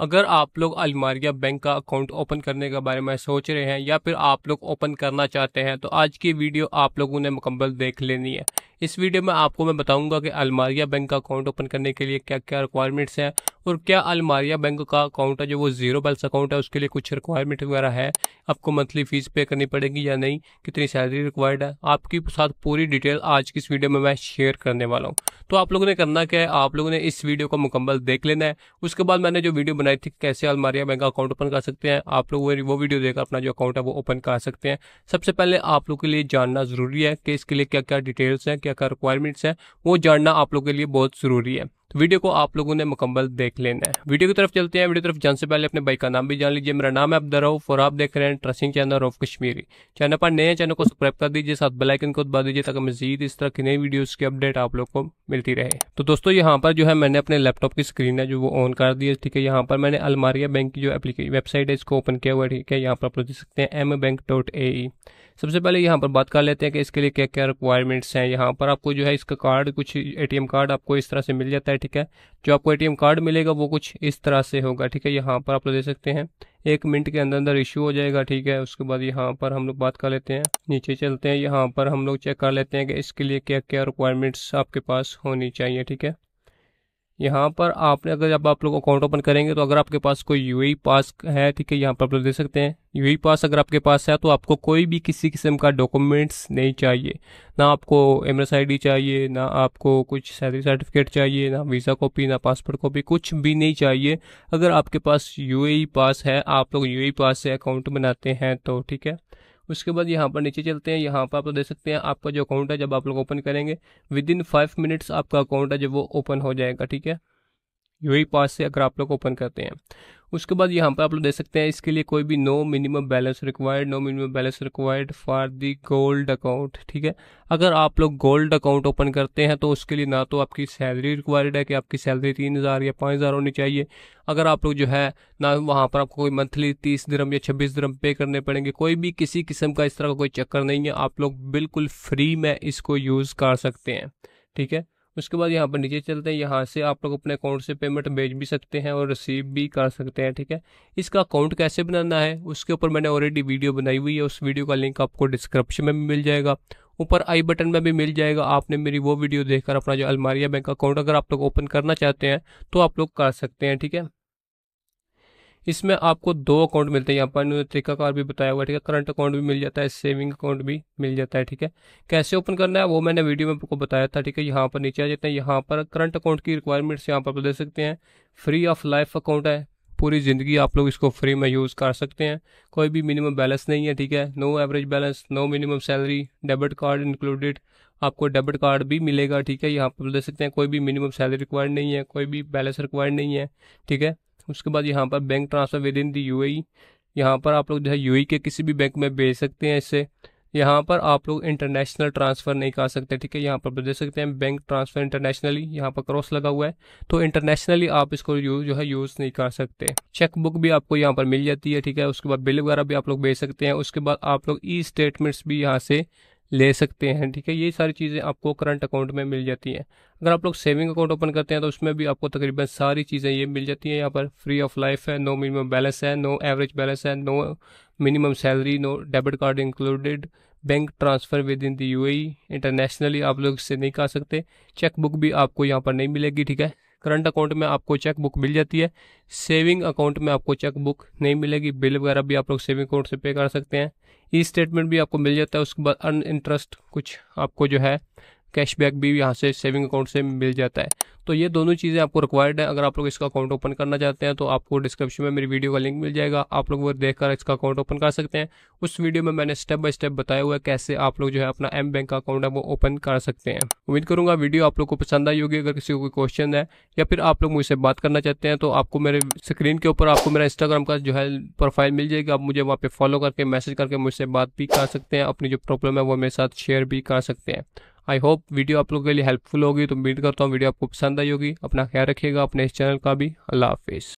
अगर आप लोग अलमारिया बैंक का अकाउंट ओपन करने के बारे में सोच रहे हैं या फिर आप लोग ओपन करना चाहते हैं तो आज की वीडियो आप लोगों ने मुकम्मल देख लेनी है इस वीडियो में आपको मैं बताऊंगा कि अलमारिया बैंक का अकाउंट ओपन करने के लिए क्या क्या रिक्वायरमेंट्स हैं और क्या अलमारिया बैंक का अकाउंट है जो वो जीरो बैलेंस अकाउंट है उसके लिए कुछ रिक्वायरमेंट वगैरह है आपको मंथली फीस पे करनी पड़ेगी या नहीं कितनी सैलरी रिक्वायर्ड है आपके साथ पूरी डिटेल आज की इस वीडियो में मैं शेयर करने वाला हूँ तो आप लोगों ने करना क्या है आप लोगों ने इस वीडियो को मुकम्मल देख लेना है उसके बाद मैंने जो वीडियो बनाई थी कैसे अलमारिया बैंक का अकाउंट ओपन कर सकते हैं आप लोग वो वीडियो देखकर अपना जो अकाउंट है वो ओपन कर सकते हैं सबसे पहले आप लोग के लिए जानना जरूरी है कि इसके लिए क्या क्या डिटेल्स हैं क्या क्या रिक्वायरमेंट्स हैं वो जानना आप लोग के लिए बहुत ज़रूरी है तो वीडियो को आप लोगों ने मुकम्मल देख लेना है वीडियो की तरफ चलते हैं वीडियो तरफ जाने से पहले अपने बाइक का नाम भी जान लीजिए मेरा नाम है अब्दर रऊफ और आप देख रहे हैं ट्रसिंग चैनल ऑफ कश्मीरी चैनल पर नए चैनल को सब्सक्राइब कर दीजिए साथ बेलाइकन को दबा दीजिए ताकि मजीद इस तरह की नई वीडियोज़ की अपडेट आप लोग को मिलती रहे तो दोस्तों यहाँ पर जो है मैंने अपने लैपटॉप की स्क्रीन है जो वो ऑन कर दी है ठीक है यहाँ पर मैंने अलमारिया बैंक की जो एप्लीकेशन वेबसाइट है इसको ओपन किया हुआ है ठीक है यहाँ पर आप लोग देख सकते हैं M bank dot A E सबसे पहले यहाँ पर बात कर लेते हैं कि इसके लिए क्या क्या रिक्वायरमेंट्स हैं यहाँ पर आपको जो है इसका कार्ड कुछ ए कार्ड आपको इस तरह से मिल जाता है ठीक है जो आपको एटीएम कार्ड मिलेगा वो कुछ इस तरह से होगा ठीक है यहाँ पर आप लोग दे सकते हैं एक मिनट के अंदर अंदर इशू हो जाएगा ठीक है उसके बाद यहाँ पर हम लोग बात कर लेते हैं नीचे चलते हैं यहाँ पर हम लोग चेक कर लेते हैं कि इसके लिए क्या क्या रिक्वायरमेंट्स आपके पास होनी चाहिए ठीक है यहाँ पर आपने अगर जब आप लोग अकाउंट ओपन करेंगे तो अगर आपके पास कोई यूएई पास e है ठीक है यहाँ पर आप लोग दे सकते हैं यूई पास अगर आपके पास है तो आपको कोई भी किसी किस्म का डॉक्यूमेंट्स नहीं चाहिए ना आपको एम एस चाहिए ना आपको कुछ सैलरी सर्टिफिकेट चाहिए ना वीज़ा कॉपी ना पासपोर्ट कॉपी कुछ भी नहीं चाहिए अगर आपके पास यू e पास है आप लोग यू e पास से अकाउंट बनाते हैं तो ठीक है उसके बाद यहाँ पर नीचे चलते हैं यहाँ पर आप लोग देख सकते हैं आपका जो अकाउंट है जब आप लोग ओपन करेंगे विद इन फाइव मिनट्स आपका अकाउंट है जब वो ओपन हो जाएगा ठीक है यू e पास से अगर आप लोग ओपन करते हैं उसके बाद यहाँ पर आप लोग देख सकते हैं इसके लिए कोई भी no minimum balance required no minimum balance required for the gold account ठीक है अगर आप लोग गोल्ड अकाउंट ओपन करते हैं तो उसके लिए ना तो आपकी सैलरी रिक्वायर्ड है कि आपकी सैलरी तीन हज़ार या पाँच हज़ार होनी चाहिए अगर आप लोग जो है ना वहाँ पर आपको कोई मंथली तीस दरम या छब्बीस दरम पे करने पड़ेंगे कोई भी किसी किस्म का इस तरह का कोई चक्कर नहीं है आप लोग बिल्कुल फ्री में इसको यूज़ कर सकते हैं ठीक है उसके बाद यहाँ पर नीचे चलते हैं यहाँ से आप लोग अपने अकाउंट से पेमेंट भेज भी सकते हैं और रिसीव भी कर सकते हैं ठीक है इसका अकाउंट कैसे बनाना है उसके ऊपर मैंने ऑलरेडी वीडियो बनाई हुई है उस वीडियो का लिंक आपको डिस्क्रिप्शन में भी मिल जाएगा ऊपर आई बटन में भी मिल जाएगा आपने मेरी वो वीडियो देखकर अपना जो अलमारिया बैंक अकाउंट अगर आप लोग ओपन करना चाहते हैं तो आप लोग कर सकते हैं ठीक है इसमें आपको दो अकाउंट मिलते हैं यहाँ पर तरीकाकार भी बताया हुआ ठीक है करंट अकाउंट भी मिल जाता है सेविंग अकाउंट भी मिल जाता है ठीक है कैसे ओपन करना है वो मैंने वीडियो में आपको बताया था ठीक है यहाँ पर नीचे आ जाते हैं यहाँ पर करंट अकाउंट की रिक्वायरमेंट्स यहाँ पर दे सकते हैं फ्री ऑफ लाइफ अकाउंट है पूरी ज़िंदगी आप लोग इसको फ्री में यूज़ कर सकते हैं कोई भी मिनिमम बैलेंस नहीं है ठीक है no average balance no minimum salary debit card included आपको डेबिट कार्ड भी मिलेगा ठीक है यहाँ पर दे सकते हैं कोई भी मिनिमम सैलरी रिक्वायर्ड नहीं है कोई भी बैलेंस रिक्वायर्ड नहीं है ठीक है उसके बाद यहाँ पर bank transfer within the U यहाँ पर आप लोग जो है यू e के किसी भी बैंक में भेज सकते हैं इससे यहाँ पर आप लोग इंटरनेशनल ट्रांसफ़र नहीं कर सकते ठीक है यहाँ पर दे सकते हैं बैंक ट्रांसफ़र इंटरनेशनली यहाँ पर क्रॉस लगा हुआ है तो इंटरनेशनली आप इसको यूज जो है यूज़ नहीं कर सकते चेक बुक भी आपको यहाँ पर मिल जाती है ठीक है उसके बाद बिल वगैरह भी आप लोग भेज सकते हैं उसके बाद आप लोग ई स्टेटमेंट्स भी यहाँ से ले सकते हैं ठीक है ये सारी चीज़ें आपको करंट अकाउंट में मिल जाती हैं अगर आप लोग सेविंग अकाउंट ओपन करते हैं तो उसमें भी आपको तकरीबन सारी चीज़ें ये मिल जाती हैं यहाँ पर फ्री ऑफ लाइफ है नो मिनिमम बैलेंस है नो एवरेज बैलेंस है no minimum salary no debit card included bank transfer within the U internationally आप लोग इससे नहीं कर सकते चेकबुक भी आपको यहाँ पर नहीं मिलेगी ठीक है करंट अकाउंट में आपको चेक बुक मिल जाती है सेविंग अकाउंट में आपको चेक बुक नहीं मिलेगी बिल वगैरह भी आप लोग सेविंग अकाउंट से पे कर सकते हैं ई स्टेटमेंट भी आपको मिल जाता है उसके बाद अन इंटरेस्ट कुछ आपको जो है कैशबैक भी यहाँ से सेविंग अकाउंट से मिल जाता है तो ये दोनों चीज़ें आपको रिक्वायर्ड है अगर आप लोग इसका अकाउंट ओपन करना चाहते हैं तो आपको डिस्क्रिप्शन में मेरी वीडियो का लिंक मिल जाएगा आप लोग वो देखकर इसका अकाउंट ओपन कर सकते हैं उस वीडियो में मैंने स्टेप बाय स्टेप बताया हुआ है कैसे आप लोग जो है अपना एम बैंक का अकाउंट है वो ओपन कर सकते हैं उम्मीद करूँगा वीडियो आप लोग को पसंद आई होगी अगर किसी को कोई क्वेश्चन है या फिर आप लोग मुझसे बात करना चाहते हैं तो आपको मेरे स्क्रीन के ऊपर आपको मेरा इंस्टाग्राम का जो है प्रोफाइल मिल जाएगा आप मुझे वहाँ पे फॉलो करके मैसेज करके मुझसे बात भी कर सकते हैं अपनी जो प्रॉब्लम है वो मेरे साथ शेयर भी कर सकते हैं आई होप वीडियो आप लोगों के लिए हेल्पफुल होगी तो उम्मीद करता हूँ वीडियो आपको पसंद आई होगी अपना ख्याल रखिएगा अपने इस चैनल का भी अल्लाह हाफिज़